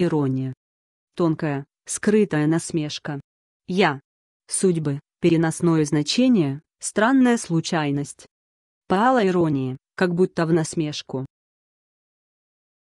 Ирония. Тонкая, скрытая насмешка. Я. Судьбы, переносное значение, странная случайность. Пала иронии, как будто в насмешку.